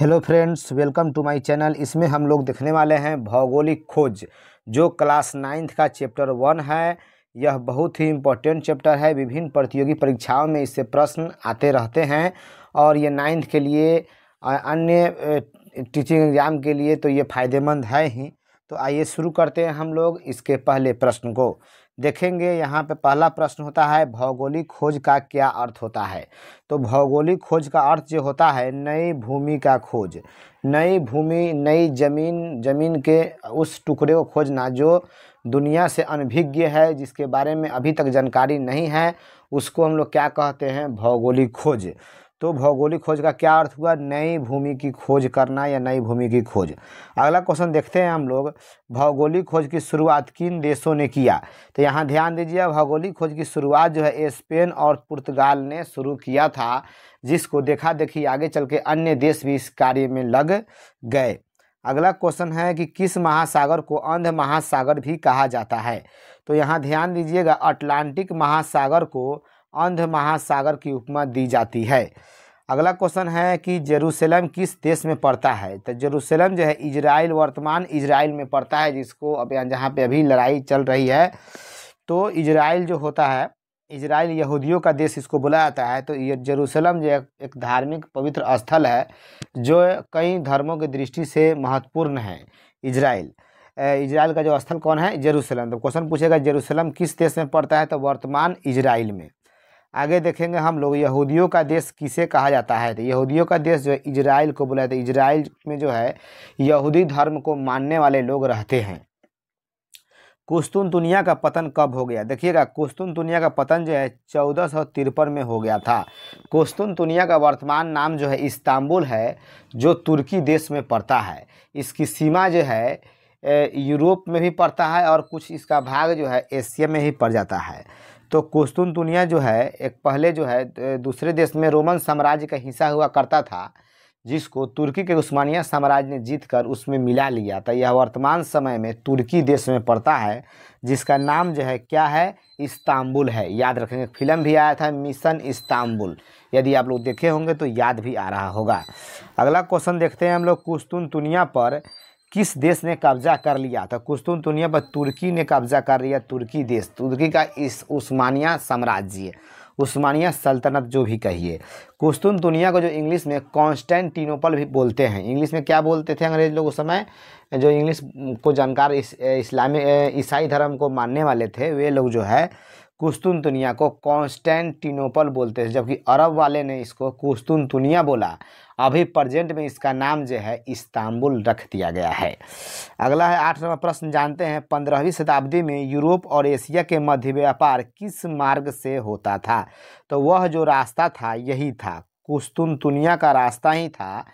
hello friends welcome to my channel इसमें हम लोग देखने वाले हैं भौगोलिक खोज जो क्लास नाइन्थ का चैप्टर वन है यह बहुत ही इम्पोर्टेंट चैप्टर है विभिन्न प्रतियोगी परीक्षाओं में इससे प्रश्न आते रहते हैं और ये नाइन्थ के लिए अन्य टीचिंग एग्ज़ाम के लिए तो ये फ़ायदेमंद है ही तो आइए शुरू करते हैं हम लोग इसके पहले प्रश्न को देखेंगे यहाँ पे पहला प्रश्न होता है भौगोलिक खोज का क्या अर्थ होता है तो भौगोलिक खोज का अर्थ जो होता है नई भूमि का खोज नई भूमि नई ज़मीन ज़मीन के उस टुकड़े को खोजना जो दुनिया से अनभिज्ञ है जिसके बारे में अभी तक जानकारी नहीं है उसको हम लोग क्या कहते हैं भौगोलिक खोज तो भौगोलिक खोज का क्या अर्थ हुआ नई भूमि की खोज करना या नई भूमि की खोज अगला क्वेश्चन देखते हैं हम लोग भौगोलिक खोज की शुरुआत किन देशों ने किया तो यहाँ ध्यान दीजिए भौगोलिक खोज की शुरुआत जो है स्पेन और पुर्तगाल ने शुरू किया था जिसको देखा देखी आगे चल के अन्य देश भी इस कार्य में लग गए अगला क्वेश्चन है कि किस महासागर को अंध महासागर भी कहा जाता है तो यहाँ ध्यान दीजिएगा अटलांटिक महासागर को अंध महासागर की उपमा दी जाती है अगला क्वेश्चन है कि जेरूसलम किस देश में पड़ता है तो जेरूसलम जो है इजराइल वर्तमान इजराइल में पड़ता है जिसको अब जहाँ पे अभी लड़ाई चल रही है तो इजराइल जो होता है इजराइल यहूदियों का देश इसको बुला जाता है तो ये जेरूसलम जो एक धार्मिक पवित्र स्थल है जो कई धर्मों की दृष्टि से महत्वपूर्ण है इजराइल इजराइल का जो स्थल कौन है जेरूसलम तो क्वेश्चन पूछेगा जेरूसलम किस देश में पड़ता है तो वर्तमान इजराइल में आगे देखेंगे हम लोग यहूदियों का देश किसे कहा जाता है तो यहूदियों का देश जो है इजराइल को बोला जाता है इजराइल में जो है यहूदी धर्म को मानने वाले लोग रहते हैं कुस्तुन दुनिया का पतन कब हो गया देखिएगा कुस्तुन दुनिया का पतन जो है चौदह सौ तिरपन में हो गया था कुस्तुन दुनिया का वर्तमान नाम जो है इस्तांबुल है जो तुर्की देश में पड़ता है इसकी सीमा जो है यूरोप में भी पड़ता है और कुछ इसका भाग जो है एशिया में ही पड़ जाता है तो कुस्तुन दुनिया जो है एक पहले जो है दूसरे देश में रोमन साम्राज्य का हिस्सा हुआ करता था जिसको तुर्की के उस्मानिया साम्राज्य ने जीत कर उसमें मिला लिया था यह वर्तमान समय में तुर्की देश में पड़ता है जिसका नाम जो है क्या है इस्तांबुल है याद रखेंगे फिल्म भी आया था मिशन इस्तांबुल यदि आप लोग देखे होंगे तो याद भी आ रहा होगा अगला क्वेश्चन देखते हैं हम लोग कुस्तुन दुनिया पर किस देश ने कब्जा कर लिया था कुस्तुन तो दुनिया पर तुर्की ने कब्जा कर लिया तुर्की देश तुर्की का इस उस्मानिया साम्राज्य उस्मानिया सल्तनत जो भी कहिए कुस्तुन तो दुनिया को जो इंग्लिश में कॉन्स्टेंटिनोपल भी बोलते हैं इंग्लिश में क्या बोलते थे अंग्रेज लोग उस समय जो इंग्लिश को जानकार इस, इस्लामी ईसाई धर्म को मानने वाले थे वे लोग जो है कुस्तुन दुनिया को कॉन्स्टेंटिनोपल बोलते थे जबकि अरब वाले ने इसको कुस्तुनतुनिया बोला अभी प्रजेंट में इसका नाम जो है इस्तांबुल रख दिया गया है अगला है आठ नंबर प्रश्न जानते हैं पंद्रहवीं शताब्दी में यूरोप और एशिया के मध्य व्यापार किस मार्ग से होता था तो वह जो रास्ता था यही था कुस्तुनतुनिया का रास्ता ही था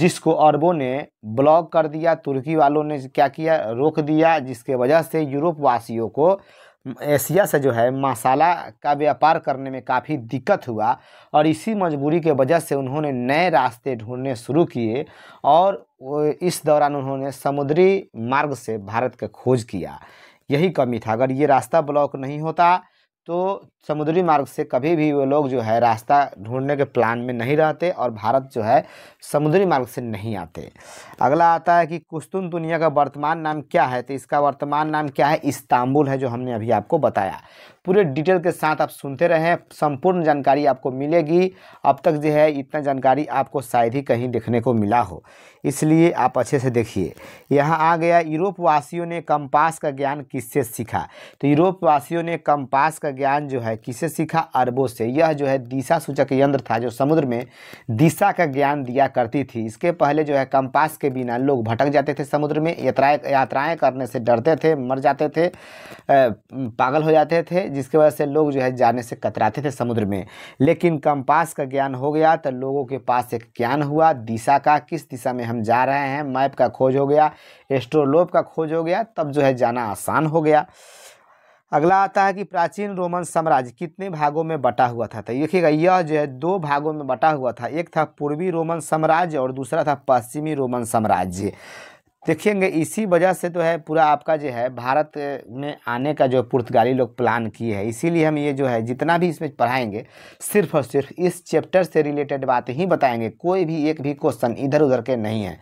जिसको अरबों ने ब्लॉक कर दिया तुर्की वालों ने क्या किया रोक दिया जिसके वजह से यूरोप वासियों को एशिया से जो है मसाला का व्यापार करने में काफ़ी दिक्कत हुआ और इसी मजबूरी के वजह से उन्होंने नए रास्ते ढूंढने शुरू किए और इस दौरान उन्होंने समुद्री मार्ग से भारत का खोज किया यही कमी था अगर ये रास्ता ब्लॉक नहीं होता तो समुद्री मार्ग से कभी भी वो लोग जो है रास्ता ढूंढने के प्लान में नहीं रहते और भारत जो है समुद्री मार्ग से नहीं आते अगला आता है कि कुस्तुन दुनिया का वर्तमान नाम क्या है तो इसका वर्तमान नाम क्या है इस्तांबुल है जो हमने अभी आपको बताया पूरे डिटेल के साथ आप सुनते रहें संपूर्ण जानकारी आपको मिलेगी अब तक जो है इतना जानकारी आपको शायद ही कहीं देखने को मिला हो इसलिए आप अच्छे से देखिए यहाँ आ गया यूरोप वासियों ने कम्पास का ज्ञान किससे सीखा तो यूरोप वासियों ने कम्पास का ज्ञान जो है है किसे सीखा अरबों से यह जो है दिशा सूचक यंत्र था जो समुद्र में दिशा का ज्ञान दिया करती थी इसके पहले जो है कंपास के बिना लोग भटक जाते थे समुद्र में यात्राएं यात्राएं करने से डरते थे मर जाते थे पागल हो जाते थे जिसके वजह से लोग जो है जाने से कतराते थे समुद्र में लेकिन कंपास का ज्ञान हो गया तो लोगों के पास एक ज्ञान हुआ दिशा का किस दिशा में हम जा रहे हैं मैप का खोज हो गया एस्ट्रोलोप का खोज हो गया तब जो है जाना आसान हो गया अगला आता है कि प्राचीन रोमन साम्राज्य कितने भागों में बटा हुआ था तो देखिएगा यह जो है दो भागों में बटा हुआ था एक था पूर्वी रोमन साम्राज्य और दूसरा था पश्चिमी रोमन साम्राज्य देखेंगे इसी वजह से तो है पूरा आपका जो है भारत में आने का जो पुर्तगाली लोग प्लान किए हैं इसीलिए हम ये जो है जितना भी इसमें पढ़ाएंगे सिर्फ और सिर्फ इस चैप्टर से रिलेटेड बातें ही बताएंगे कोई भी एक भी क्वेश्चन इधर उधर के नहीं है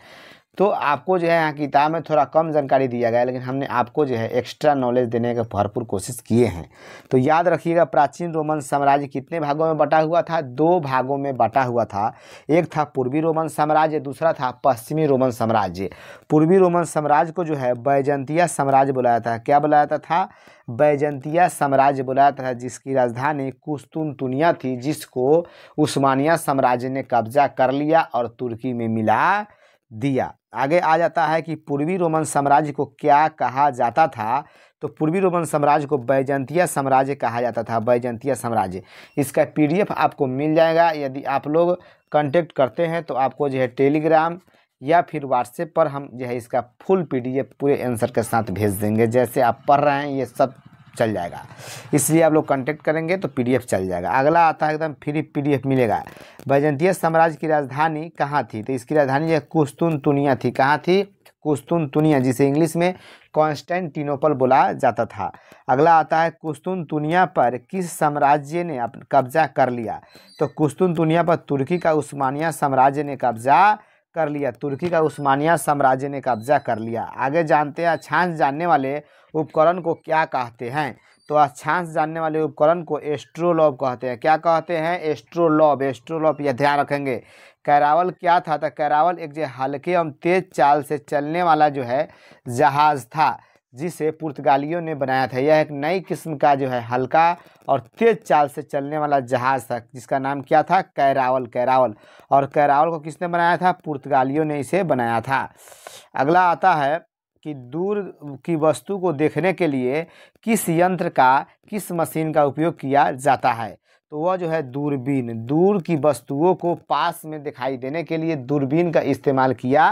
तो आपको जो है यहाँ किताब में थोड़ा कम जानकारी दिया गया लेकिन हमने आपको जो है एक्स्ट्रा नॉलेज देने का भरपूर कोशिश किए हैं तो याद रखिएगा प्राचीन रोमन साम्राज्य कितने भागों में बटा हुआ था दो भागों में बटा हुआ था एक था पूर्वी रोमन साम्राज्य दूसरा था पश्चिमी रोमन साम्राज्य पूर्वी रोमन साम्राज्य को जो है बैजंतिया साम्राज्य बुलाया था क्या बुलाया था बैजंतिया साम्राज्य बुलाया था जिसकी राजधानी कुस्तुनतुनिया थी जिसको उस्मानिया साम्राज्य ने कब्जा कर लिया और तुर्की में मिला दिया आगे आ जाता है कि पूर्वी रोमन साम्राज्य को क्या कहा जाता था तो पूर्वी रोमन साम्राज्य को बैजंतिया साम्राज्य कहा जाता था बैजंतिया साम्राज्य इसका पीडीएफ आपको मिल जाएगा यदि आप लोग कांटेक्ट करते हैं तो आपको जो है टेलीग्राम या फिर व्हाट्सएप पर हम जो है इसका फुल पीडीएफ पूरे आंसर के साथ भेज देंगे जैसे आप पढ़ रहे हैं ये सब चल जाएगा इसलिए आप लोग कॉन्टेक्ट करेंगे तो पीडीएफ चल जाएगा अगला आता है एकदम फ्री पीडीएफ मिलेगा बैजंतीय साम्राज्य की राजधानी कहाँ थी तो इसकी राजधानी यह कुस्तुन तुनिया थी कहाँ थी कुस्तुन तुनिया जिसे इंग्लिश में कॉन्स्टेंटिनोपल बोला जाता था अगला आता है कुस्तुन तुनिया पर किस साम्राज्य ने कब्जा कर लिया तो कुस्तुन तुनिया पर तुर्की का उस्मानिया साम्राज्य ने कब्जा कर लिया तुर्की का उस्मानिया साम्राज्य ने कब्जा कर लिया आगे जानते हैं छांस जानने वाले उपकरण को क्या कहते हैं तो अक्षांश जानने वाले उपकरण को एस्ट्रोलॉब कहते हैं क्या कहते हैं एस्ट्रोलॉब एस्ट्रोलॉब यह ध्यान रखेंगे कैरावल क्या था तो कैरावल एक जो हल्के एवं तेज चाल से चलने वाला जो है जहाज़ था जिसे पुर्तगालियों ने बनाया था यह एक नई किस्म का जो है हल्का और तेज चाल से चलने वाला जहाज़ था जिसका नाम क्या था कैरावल कैरावल और कैरावल को किसने बनाया था पुर्तगालियों ने इसे बनाया था अगला आता है कि दूर की वस्तु को देखने के लिए किस यंत्र का किस मशीन का उपयोग किया जाता है तो वह जो है दूरबीन दूर की वस्तुओं को पास में दिखाई देने के लिए दूरबीन का इस्तेमाल किया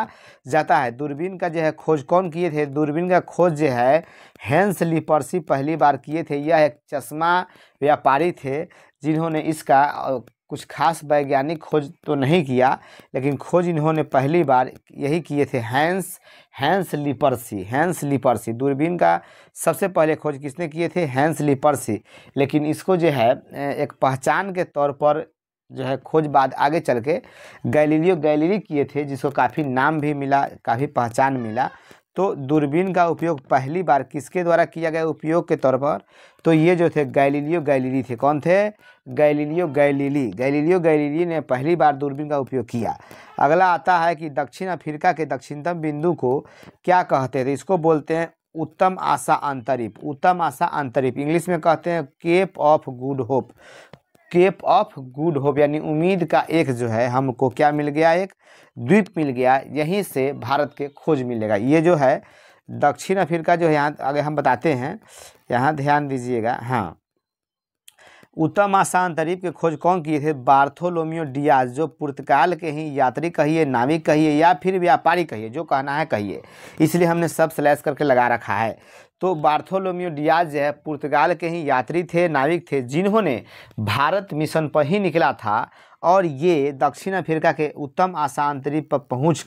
जाता है दूरबीन का जो है खोज कौन किए थे दूरबीन का खोज जो है हैंस लिपर्सी पहली बार किए थे यह एक चश्मा व्यापारी थे जिन्होंने इसका कुछ खास वैज्ञानिक खोज तो नहीं किया लेकिन खोज इन्होंने पहली बार यही किए थे Hans Hans Lippershey Hans Lippershey दूरबीन का सबसे पहले खोज किसने किए थे हैंस लिपर्सी लेकिन इसको जो है एक पहचान के तौर पर जो है खोज बाद आगे चल के गैलीलियो गैलीली किए थे जिसको काफ़ी नाम भी मिला काफ़ी पहचान मिला तो दूरबीन का उपयोग पहली बार किसके द्वारा किया गया उपयोग के तौर पर तो ये जो थे गैलीलियो गैलीली थे कौन थे गैलीलियो गैलीली गैलीलियो गैलीली ने पहली बार दूरबीन का उपयोग किया अगला आता है कि दक्षिण अफ्रीका के दक्षिणतम बिंदु को क्या कहते थे इसको बोलते हैं उत्तम आशा अंतरिप उत्तम आशा अंतरिप इंग्लिश में कहते हैं Cape of Good Hope Cape of Good Hope यानी उम्मीद का एक जो है हमको क्या मिल गया एक द्वीप मिल गया यहीं से भारत के खोज मिलेगा ये जो है दक्षिण अफ्रीका जो है यहाँ आगे हम बताते हैं यहाँ ध्यान दीजिएगा हाँ उत्तम आसान तरीब के खोज कौन किए थे बार्थोलोमियो डियाज जो पुर्तगाल के ही यात्री कहिए नाविक कहिए या फिर व्यापारी कहिए जो कहना है कहिए इसलिए हमने सब स्लैश करके लगा रखा है तो बार्थोलोमियो डियाज जो है पुर्तगाल के ही यात्री थे नाविक थे जिन्होंने भारत मिशन पर ही निकला था और ये दक्षिण अफ्रीका के उत्तम आसान द्वीप पर पहुँच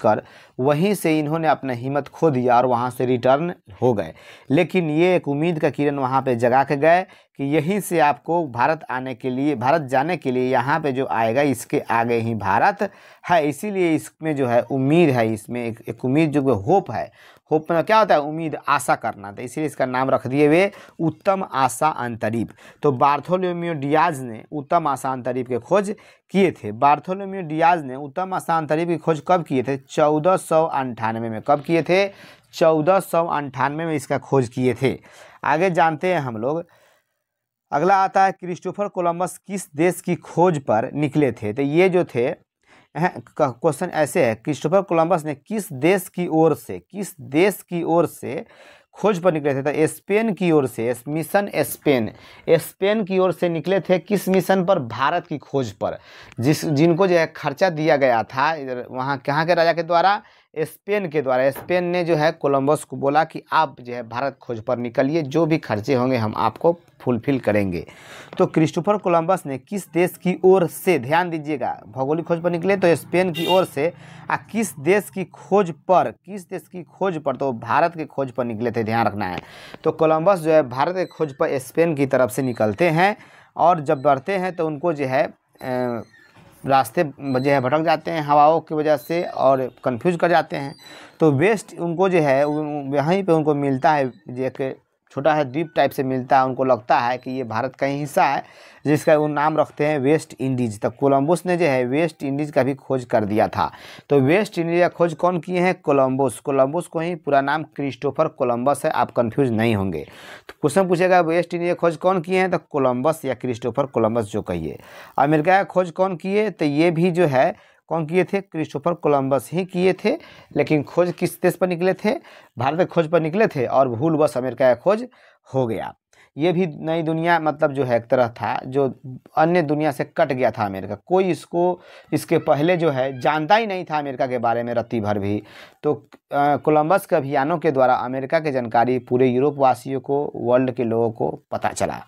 वहीं से इन्होंने अपना हिम्मत खो दिया और वहाँ से रिटर्न हो गए लेकिन ये एक उम्मीद का किरण वहाँ पे जगा के गए कि यहीं से आपको भारत आने के लिए भारत जाने के लिए यहाँ पे जो आएगा इसके आगे ही भारत है इसीलिए इसमें जो है उम्मीद है इसमें एक, एक उम्मीद जो होप है होप मतलब क्या होता है उम्मीद आशा करना था तो इसीलिए इसका नाम रख दिए हुए उत्तम आशा अंतरीप तो बार्थोलोमियो डियाज ने उत्तम आशा अंतरीप के खोज किए थे बार्थोलोमियो डियाज ने उत्तम आशा अंतरीप की खोज कब किए थे चौदह सौ अंठानवे में कब किए थे चौदह सौ अंठानवे में इसका खोज किए थे आगे जानते हैं हम लोग अगला आता है क्रिस्टोफर कोलंबस किस देश की खोज पर निकले थे तो ये जो थे क्वेश्चन ऐसे है क्रिस्टोफर कोलंबस ने किस देश की ओर से किस देश की ओर से खोज पर निकले थे तो स्पेन की ओर से मिशन स्पेन स्पेन की ओर से निकले थे किस मिशन पर भारत की खोज पर जिस जिनको जो है खर्चा दिया गया था वहाँ कहाँ के राजा के द्वारा स्पेन के द्वारा स्पेन ने जो है कोलंबस को बोला कि आप जो है भारत खोज पर निकलिए जो भी खर्चे होंगे हम आपको फुलफिल करेंगे तो क्रिस्टोफर कोलंबस ने किस देश की ओर से ध्यान दीजिएगा भौगोलिक खोज पर निकले तो स्पेन की ओर से आ किस देश की खोज पर किस देश की खोज पर तो भारत के खोज पर निकले थे ध्यान रखना है तो कोलंबस जो है भारत के खोज पर स्पेन की तरफ से निकलते हैं और जब बढ़ते हैं तो उनको जो है रास्ते जो है भटक जाते हैं हवाओं की वजह से और कन्फ्यूज कर जाते हैं तो वेस्ट उनको जो है वहीं पे उनको मिलता है जो एक छोटा सा द्वीप टाइप से मिलता है उनको लगता है कि ये भारत का ही हिस्सा है जिसका वो नाम रखते हैं वेस्ट इंडीज तो कोलंबस ने जो है वेस्ट इंडीज़ का भी खोज कर दिया था तो वेस्ट इंडीज़ का खोज कौन किए हैं कोलंबस कोलंबस को ही पूरा नाम क्रिस्टोफर कोलंबस है आप कन्फ्यूज नहीं होंगे तो क्वेश्चन पूछेगा वेस्ट इंडीज़ का खोज कौन किए हैं तो कोलम्बस या क्रिस्टोफर कोलम्बस जो कहिए अमेरिका का खोज कौन किए तो ये भी जो है कौन किए थे क्रिस्टोफर कोलंबस ही किए थे लेकिन खोज किस देश पर निकले थे भारत खोज पर निकले थे और भूल बस अमेरिका का खोज हो गया ये भी नई दुनिया मतलब जो है एक तरह था जो अन्य दुनिया से कट गया था अमेरिका कोई इसको इसके पहले जो है जानता ही नहीं था अमेरिका के बारे में रत्ती भर भी तो कोलम्बस के अभियानों के द्वारा अमेरिका की जानकारी पूरे यूरोप वासियों को वर्ल्ड के लोगों को पता चला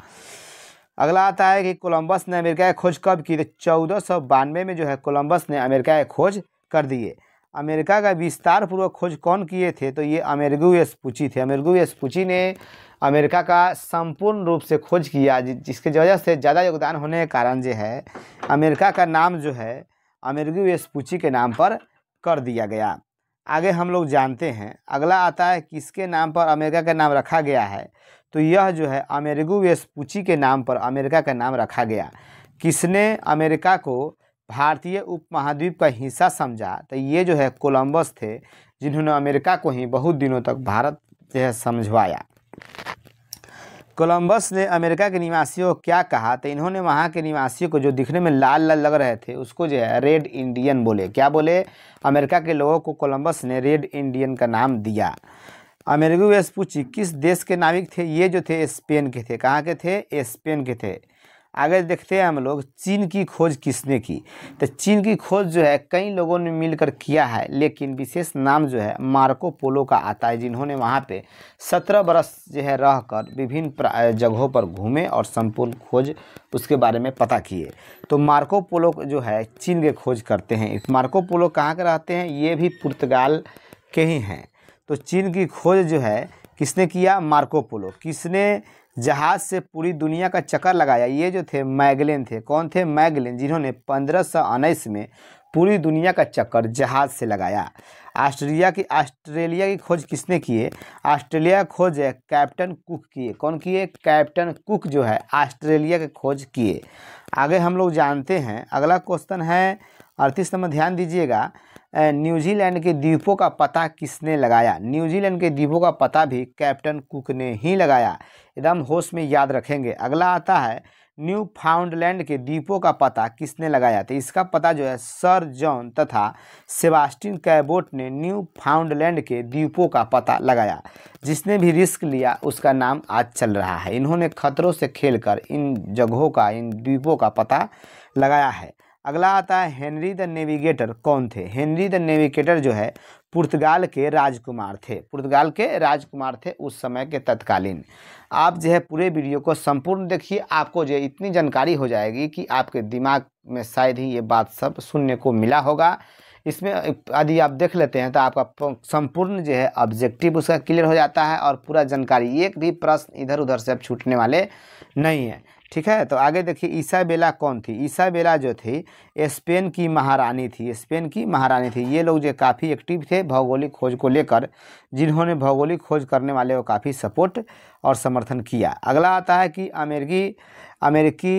अगला आता है कि कोलंबस ने अमेरिका की खोज कब की तो चौदह सौ बानवे में जो है कोलंबस ने अमेरिका की खोज कर दिए अमेरिका का विस्तार पूर्वक खोज कौन किए थे तो ये अमेरिगू पुची थे अमेरिगू पुची ने अमेरिका का संपूर्ण रूप से खोज किया जिसके वजह से ज़्यादा योगदान होने के कारण जो है अमेरिका का नाम जो है अमेरिगू पुची के नाम पर कर दिया गया आगे हम लोग जानते हैं अगला आता है किसके नाम पर अमेरिका का नाम रखा गया है तो यह जो है अमेरिगो वेस्पुची के नाम पर अमेरिका का नाम रखा गया किसने अमेरिका को भारतीय उपमहाद्वीप का हिस्सा समझा तो ये जो है कोलंबस थे जिन्होंने अमेरिका को ही बहुत दिनों तक भारत जो है समझवाया कोलंबस ने अमेरिका के निवासियों को क्या कहा तो इन्होंने वहाँ के निवासियों को जो दिखने में लाल लाल लग रहे थे उसको जो है रेड इंडियन बोले क्या बोले अमेरिका के लोगों को कोलंबस ने रेड इंडियन का नाम दिया अमेरिगुएस पूछी किस देश के नाविक थे ये जो थे स्पेन के थे कहाँ के थे स्पेन के थे आगे देखते हैं हम लोग चीन की खोज किसने की तो चीन की खोज जो है कई लोगों ने मिलकर किया है लेकिन विशेष नाम जो है मार्को पोलो का आता है जिन्होंने वहाँ पे सत्रह बरस जो है रहकर विभिन्न जगहों पर घूमे और संपूर्ण खोज उसके बारे में पता किए तो मार्को पोलो जो है चीन के खोज करते हैं मार्को पोलो कहाँ के रहते हैं ये भी पुर्तगाल के ही हैं तो चीन की खोज जो है किसने किया मार्कोपोलो किसने जहाज़ से पूरी दुनिया का चक्कर लगाया ये जो थे मैगलिन थे कौन थे मैगलिन जिन्होंने पंद्रह सौ उन्नीस में पूरी दुनिया का चक्कर जहाज से लगाया ऑस्ट्रेलिया की ऑस्ट्रेलिया की खोज किसने किए ऑस्ट्रेलिया खोज है कैप्टन कुक किए कौन किए कैप्टन कुक जो है ऑस्ट्रेलिया के खोज किए आगे हम लोग जानते हैं अगला क्वेश्चन है अड़तीस नंबर ध्यान दीजिएगा न्यूजीलैंड के द्वीपों का पता किसने लगाया न्यूजीलैंड के द्वीपों का पता भी कैप्टन कुक ने ही लगाया एकदम होश में याद रखेंगे अगला आता है न्यू फाउंडलैंड के द्वीपों का पता किसने लगाया तो इसका पता जो है सर जॉन तथा सेबास्टिन कैबोट ने न्यू फाउंडलैंड के द्वीपों का पता लगाया जिसने भी रिस्क लिया उसका नाम आज चल रहा है इन्होंने खतरों से खेलकर इन जगहों का इन द्वीपों का पता लगाया है अगला आता है हेनरी द नेविगेटर कौन थे हेनरी द नेविगेटर जो है पुर्तगाल के राजकुमार थे पुर्तगाल के राजकुमार थे उस समय के तत्कालीन आप जो है पूरे वीडियो को संपूर्ण देखिए आपको जो इतनी जानकारी हो जाएगी कि आपके दिमाग में शायद ही ये बात सब सुनने को मिला होगा इसमें यदि आप देख लेते हैं तो आपका संपूर्ण जो है ऑब्जेक्टिव उसका क्लियर हो जाता है और पूरा जानकारी एक भी प्रश्न इधर उधर से अब छूटने वाले नहीं है ठीक है तो आगे देखिए ईसाबेला कौन थी ईसाबेला जो थी स्पेन की महारानी थी स्पेन की महारानी थी ये लोग जो काफ़ी एक्टिव थे भौगोलिक खोज को लेकर जिन्होंने भौगोलिक खोज करने वाले को काफ़ी सपोर्ट और समर्थन किया अगला आता है कि अमेरिकी अमेरिकी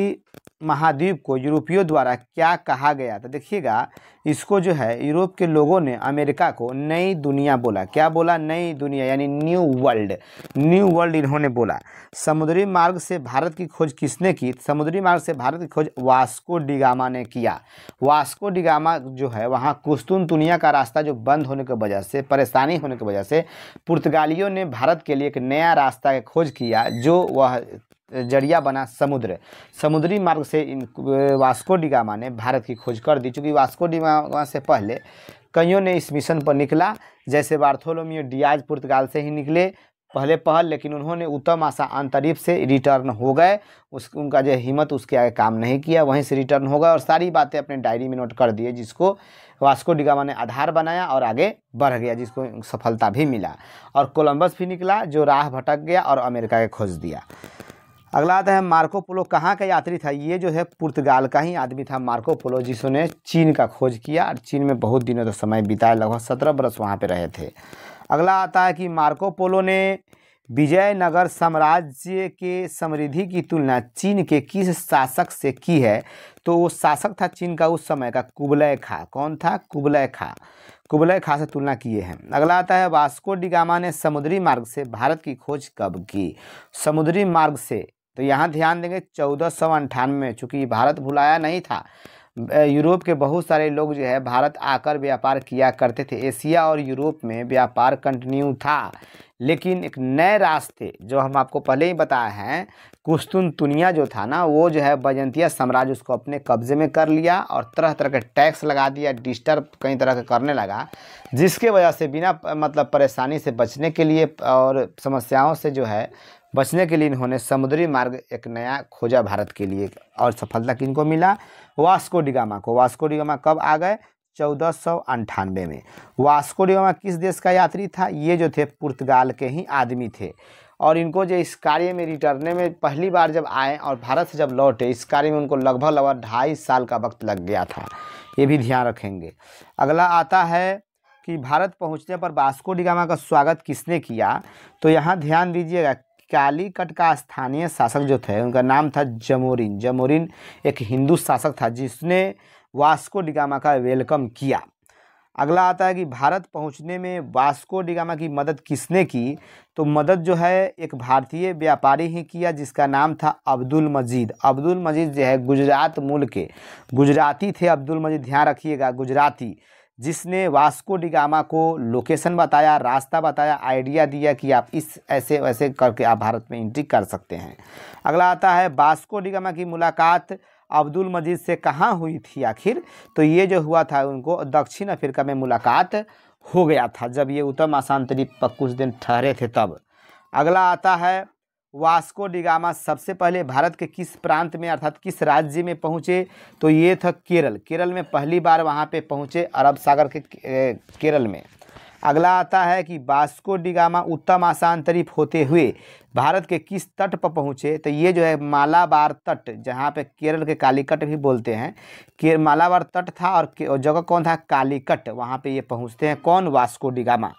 महाद्वीप को यूरोपियों द्वारा क्या कहा गया था देखिएगा इसको जो है यूरोप के लोगों ने अमेरिका को नई दुनिया बोला क्या बोला नई दुनिया यानी न्यू वर्ल्ड न्यू वर्ल्ड इन्होंने बोला समुद्री मार्ग से भारत की खोज किसने की समुद्री मार्ग से भारत की खोज वास्को डिगामा ने किया वास्को डिगामा जो है वहाँ कुस्तुन दुनिया का रास्ता जो बंद होने की वजह से परेशानी होने की वजह से पुर्तगालियों ने भारत के लिए एक नया रास्ता खोज किया जो वह जरिया बना समुद्र समुद्री मार्ग से इन वास्को डिगामा ने भारत की खोज कर दी चूँकि वास्को डिगामा से पहले कईयों ने इस मिशन पर निकला जैसे बार्थोलोमियो डियाज पुर्तगाल से ही निकले पहले पहल लेकिन उन्होंने उत्तम आशा अंतरिप से रिटर्न हो गए उस उनका जो हिम्मत उसके आगे काम नहीं किया वहीं से रिटर्न हो गए और सारी बातें अपने डायरी में नोट कर दिए जिसको वास्को डिगामा ने आधार बनाया और आगे बढ़ गया जिसको सफलता भी मिला और कोलंबस भी निकला जो राह भटक गया और अमेरिका के खोज दिया अगला आता है मार्को पोलो कहाँ का यात्री था ये जो है पुर्तगाल का ही आदमी था मार्को पोलो जिसने चीन का खोज किया और चीन में बहुत दिनों तक समय बिताया लगभग सत्रह बरस वहाँ पे रहे थे अगला आता है कि मार्को पोलो ने विजयनगर साम्राज्य के समृद्धि की तुलना चीन के किस शासक से की है तो वो शासक था चीन का उस समय का कुबलय खा कौन था कुबलय खा कुबलय खा से तुलना किए हैं अगला आता है वास्को डिगामा ने समुद्री मार्ग से भारत की खोज कब की समुद्री मार्ग से तो यहाँ ध्यान देंगे चौदह सौ अंठानवे चूँकि भारत भुलाया नहीं था यूरोप के बहुत सारे लोग जो है भारत आकर व्यापार किया करते थे एशिया और यूरोप में व्यापार कंटिन्यू था लेकिन एक नए रास्ते जो हम आपको पहले ही बताए हैं कुस्तुन तुनिया जो था ना वो जो है बजंतिया साम्राज्य उसको अपने कब्जे में कर लिया और तरह तरह के टैक्स लगा दिया डिस्टर्ब कई तरह का करने लगा जिसके वजह से बिना मतलब परेशानी से बचने के लिए और समस्याओं से जो है बचने के लिए इन्होंने समुद्री मार्ग एक नया खोजा भारत के लिए और सफलता किनको मिला वास्को डिगामा को वास्को डिगामा कब आ गए चौदह सौ अंठानवे में वास्को डिगामा किस देश का यात्री था ये जो थे पुर्तगाल के ही आदमी थे और इनको जो इस कार्य में रिटरने में पहली बार जब आए और भारत से जब लौटे इस कार्य में उनको लगभग लगभग ढाई साल का वक्त लग गया था ये भी ध्यान रखेंगे अगला आता है कि भारत पहुंचने पर वास्को डिगामा का स्वागत किसने किया तो यहाँ ध्यान दीजिएगा कालीकट का स्थानीय शासक जो थे उनका नाम था जमोरिन जमोरिन एक हिंदू शासक था जिसने वास्को डिगामा का वेलकम किया अगला आता है कि भारत पहुंचने में वास्को डिगामा की मदद किसने की तो मदद जो है एक भारतीय व्यापारी ही किया जिसका नाम था अब्दुल मजीद अब्दुल मजीद जो है गुजरात मूल के गुजराती थे अब्दुल मजीद ध्यान रखिएगा गुजराती जिसने वास्को डिगामा को लोकेशन बताया रास्ता बताया आइडिया दिया कि आप इस ऐसे वैसे करके आप भारत में एंट्री कर सकते हैं अगला आता है वास्को डिगामा की मुलाकात अब्दुल मजीद से कहाँ हुई थी आखिर तो ये जो हुआ था उनको दक्षिण अफ्रीका में मुलाकात हो गया था जब ये उत्तम आसान तरीप पर कुछ दिन ठहरे थे तब अगला आता है वास्को डिगामा सबसे पहले भारत के किस प्रांत में अर्थात किस राज्य में पहुँचे तो ये था केरल केरल में पहली बार वहाँ पे पहुँचे अरब सागर के केरल में अगला आता है कि वास्को डिगामा उत्तम आसांतरिप होते हुए भारत के किस तट पर पहुँचे तो ये जो है मालाबार तट जहाँ पे केरल के कालीकट भी बोलते हैं के मालाबार तट था और जगह कौन था कालीकट वहाँ पर ये पहुँचते हैं कौन वास्को डिगामा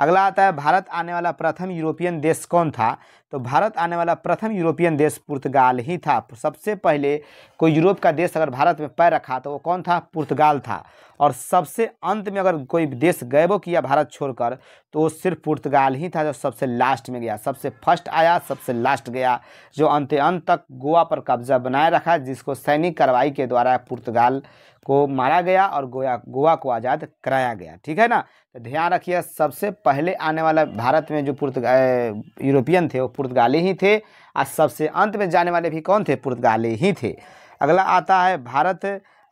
अगला आता है भारत आने वाला प्रथम यूरोपियन देश कौन था तो भारत आने वाला प्रथम यूरोपियन देश पुर्तगाल ही था सबसे पहले कोई यूरोप का देश अगर भारत में पैर रखा तो वो कौन था पुर्तगाल था और सबसे अंत में अगर कोई देश गैबो किया भारत छोड़कर तो वो सिर्फ पुर्तगाल ही था जो सबसे लास्ट में गया सबसे फर्स्ट आया सबसे लास्ट गया जो अंत अंत तक गोवा पर कब्जा बनाए रखा जिसको सैनिक कार्रवाई के द्वारा पुर्तगाल को मारा गया और गोया गोवा को आज़ाद कराया गया ठीक है ना तो ध्यान रखिए सबसे पहले आने वाला भारत में जो पुर्तगा यूरोपियन थे वो पुर्तगाली ही थे और सबसे अंत में जाने वाले भी कौन थे पुर्तगाली ही थे अगला आता है भारत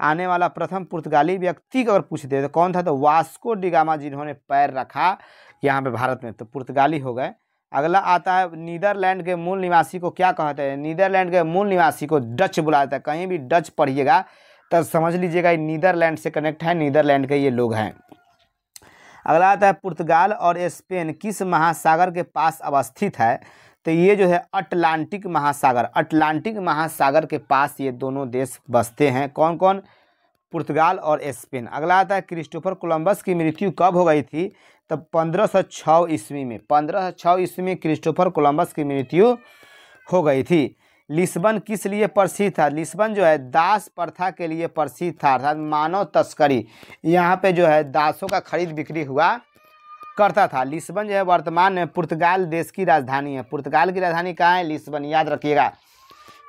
आने वाला प्रथम पुर्तगाली व्यक्ति अगर पूछ दे तो कौन था तो वास्को डिगामा जिन्होंने पैर रखा यहाँ पर भारत में तो पुर्तगाली हो गए अगला आता है नीदरलैंड के मूल निवासी को क्या कहते हैं नीदरलैंड के मूल निवासी को डच बुलाते हैं कहीं भी डच पढ़िएगा तो समझ लीजिएगा नीदरलैंड से कनेक्ट है नीदरलैंड के ये लोग हैं अगला आता है पुर्तगाल और स्पेन किस महासागर के पास अवस्थित है तो ये जो है अटलांटिक महासागर अटलांटिक महासागर के पास ये दोनों देश बसते हैं कौन कौन पुर्तगाल और स्पेन अगला आता है क्रिस्टोफर कोलंबस की मृत्यु कब हो गई थी तब तो पंद्रह सौ छः ईस्वी में पंद्रह सौ छः ईस्वी में क्रिस्टोफर कोलंबस की मृत्यु हो गई थी लिस्बन किस लिए प्रसिद्ध था लिस्बन जो है दास प्रथा के लिए प्रसिद्ध था अर्थात मानव तस्करी यहाँ पे जो है दासों का खरीद बिक्री हुआ करता था लिस्बन जो है वर्तमान में पुर्तगाल देश की राजधानी है पुर्तगाल की राजधानी कहाँ है लिस्बन याद रखिएगा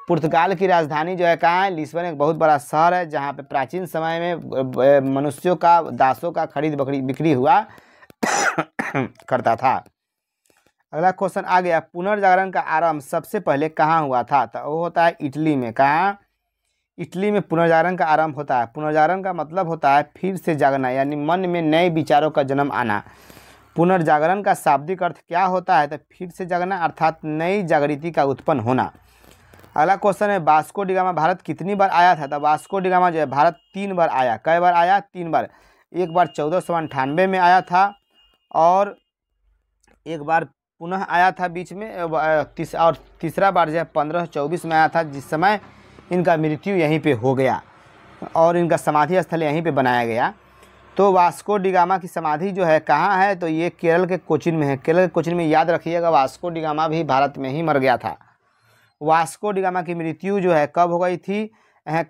पुर्तगाल की राजधानी जो है कहाँ है लिस्बन एक बहुत बड़ा शहर है जहाँ पर प्राचीन समय में मनुष्यों का दासों का खरीद बकरी बिक्री हुआ करता था अगला क्वेश्चन आ गया पुनर्जागरण का आरंभ सबसे पहले कहाँ हुआ था तो वो होता है इटली में कहाँ इटली में पुनर्जागरण का आरंभ होता है पुनर्जागरण का मतलब होता है फिर से जागना यानी मन में नए विचारों का जन्म आना पुनर्जागरण का शाब्दिक अर्थ क्या होता है तो फिर से जागना अर्थात नई जागृति का उत्पन्न होना अगला क्वेश्चन है वास्को डिगामा भारत कितनी बार आया था तो वास्को डिगामा जो है भारत तीन बार आया कई बार आया तीन बार एक बार चौदह सौ में आया था और एक बार पुनः आया था बीच में तीस और तीसरा बार जो है पंद्रह चौबीस में आया था जिस समय इनका मृत्यु यहीं पे हो गया और इनका समाधि स्थल यहीं पे बनाया गया तो वास्को डिगामा की समाधि जो है कहाँ है तो ये केरल के कोचिन में है केरल के कोचिन में याद रखिएगा वास्को डिगामा भी भारत में ही मर गया था वास्को डिगामा की मृत्यु जो है कब हो गई थी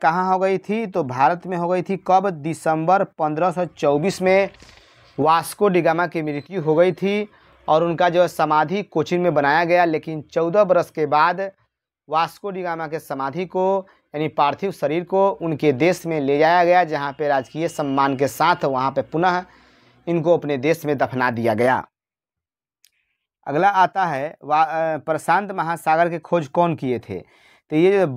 कहाँ हो गई थी तो भारत में हो गई थी कब दिसंबर पंद्रह में वास्को डिगामा की मृत्यु हो गई थी और उनका जो समाधि कोचिन में बनाया गया लेकिन चौदह बरस के बाद वास्को डिगामा के समाधि को यानी पार्थिव शरीर को उनके देश में ले जाया गया जहाँ पर राजकीय सम्मान के साथ वहाँ पर पुनः इनको अपने देश में दफना दिया गया अगला आता है प्रशांत महासागर के खोज कौन किए थे तो ये जो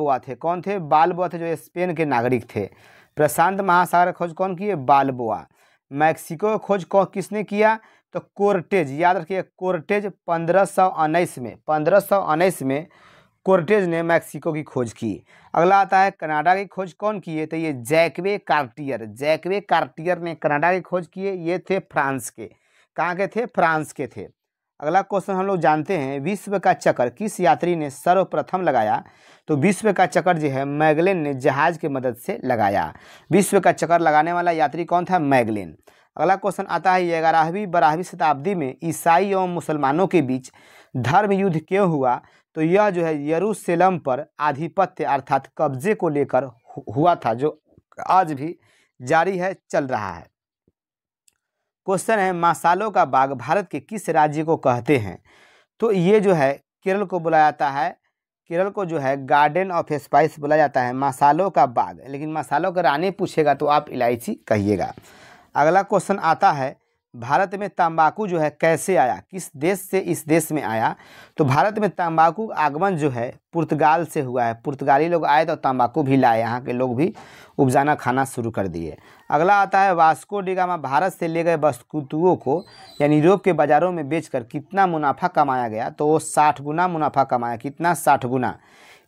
बुआ थे कौन थे बाल बुआ थे जो स्पेन के नागरिक थे प्रशांत महासागर खोज कौन किए बालबुआ मैक्सिको खोज कौन किसने किया तो कोर्टेज याद रखिए कोर्टेज पंद्रह सौ उन्नीस में पंद्रह सौ उन्नीस में कोर्टेज ने मैक्सिको की खोज की अगला आता है कनाडा की खोज कौन किए तो ये जैकवे कार्टियर जैकवे कार्टियर ने कनाडा की खोज किए ये थे फ्रांस के कहाँ के थे फ्रांस के थे अगला क्वेश्चन हम लोग जानते हैं विश्व का चक्कर किस यात्री ने सर्वप्रथम लगाया तो विश्व का चक्कर जो है मैगलिन ने जहाज की मदद से लगाया विश्व का चक्कर लगाने वाला यात्री कौन था मैगलिन अगला क्वेश्चन आता है ग्यारहवीं बारहवीं शताब्दी में ईसाई एवं मुसलमानों के बीच धर्म युद्ध क्यों हुआ तो यह जो है यरूशलेम पर आधिपत्य अर्थात कब्जे को लेकर हुआ था जो आज भी जारी है चल रहा है क्वेश्चन है मासालों का बाग भारत के किस राज्य को कहते हैं तो ये जो है केरल को बुलाया जाता है केरल को जो है गार्डन ऑफ स्पाइस बोला जाता है मसालों का बाग लेकिन मसालों का रानी पूछेगा तो आप इलायची कहिएगा अगला क्वेश्चन आता है भारत में तंबाकू जो है कैसे आया किस देश से इस देश में आया तो भारत में तंबाकू आगमन जो है पुर्तगाल से हुआ है पुर्तगाली लोग आए तो तंबाकू भी लाए यहाँ के लोग भी उपजाना खाना शुरू कर दिए अगला आता है वास्को डिगामा भारत से ले गए वस्तुओं को यानी यूरोप के बाज़ारों में बेचकर कितना मुनाफा कमाया गया तो वो साठ गुना मुनाफा कमाया कितना साठ गुना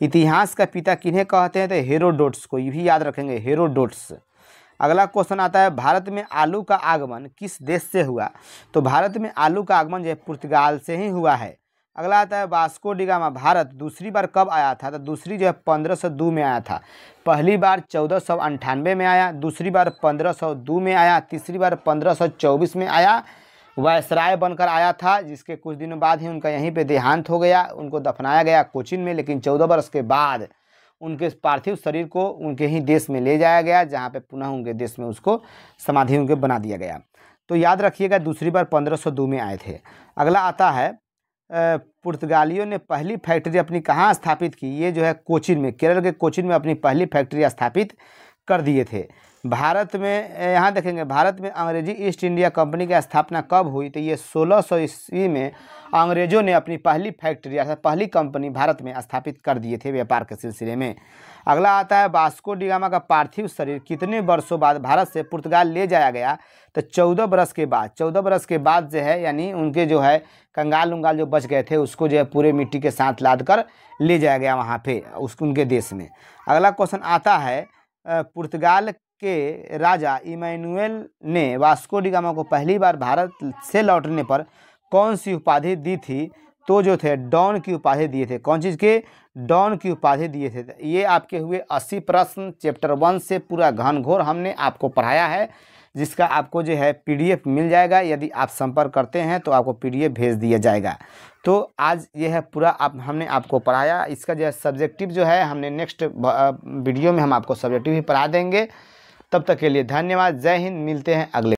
इतिहास का पिता किन्हें कहते हैं तो हेरोडोट्स को ये भी याद रखेंगे हेरोडोट्स अगला क्वेश्चन आता है भारत में आलू का आगमन किस देश से हुआ तो भारत में आलू का आगमन जो है पुर्तगाल से ही हुआ है अगला आता है वास्को डिगामा भारत दूसरी बार कब आया था तो दूसरी जो है पंद्रह सौ दो में आया था पहली बार चौदह सौ अंठानवे में आया दूसरी बार पंद्रह सौ दो में आया तीसरी बार पंद्रह सौ चौबीस में आया वायसराय बनकर आया था जिसके कुछ दिनों बाद ही उनका यहीं पे देहांत हो गया उनको दफनाया गया कोचिन में लेकिन चौदह वर्ष के बाद उनके पार्थिव शरीर को उनके ही देश में ले जाया गया जहाँ पे पुनः उनके देश में उसको समाधि उनके बना दिया गया तो याद रखिएगा दूसरी बार 1502 में आए थे अगला आता है पुर्तगालियों ने पहली फैक्ट्री अपनी कहाँ स्थापित की ये जो है कोचिन में केरल के कोचिन में अपनी पहली फैक्ट्री स्थापित कर दिए थे भारत में यहाँ देखेंगे भारत में अंग्रेजी ईस्ट इंडिया कंपनी की स्थापना कब हुई तो ये सोलह सौ ईस्वी में अंग्रेज़ों ने अपनी पहली फैक्ट्री अर्थात पहली कंपनी भारत में स्थापित कर दिए थे व्यापार के सिलसिले में अगला आता है बास्को डिगामा का पार्थिव शरीर कितने वर्षों बाद भारत से पुर्तगाल ले जाया गया तो चौदह बरस के बाद चौदह बरस के बाद जो है यानी उनके जो है कंगाल उंगाल जो बच गए थे उसको जो है पूरे मिट्टी के साथ लाद कर ले जाया गया वहाँ पे उस उनके देश में अगला क्वेश्चन आता है पुर्तगाल के राजा इमैनुअल ने वास्को डिगामा को पहली बार भारत से लौटने पर कौन सी उपाधि दी थी तो जो थे डॉन की उपाधि दिए थे कौन चीज़ के डॉन की उपाधि दिए थे ये आपके हुए अस्सी प्रश्न चैप्टर वन से पूरा घनघोर हमने आपको पढ़ाया है जिसका आपको जो है पीडीएफ मिल जाएगा यदि आप संपर्क करते हैं तो आपको पीडीएफ भेज दिया जाएगा तो आज यह है पूरा आप हमने आपको पढ़ाया इसका जो है सब्जेक्टिव जो है हमने नेक्स्ट वीडियो में हम आपको सब्जेक्टिव ही पढ़ा देंगे तब तक के लिए धन्यवाद जय हिंद मिलते हैं अगले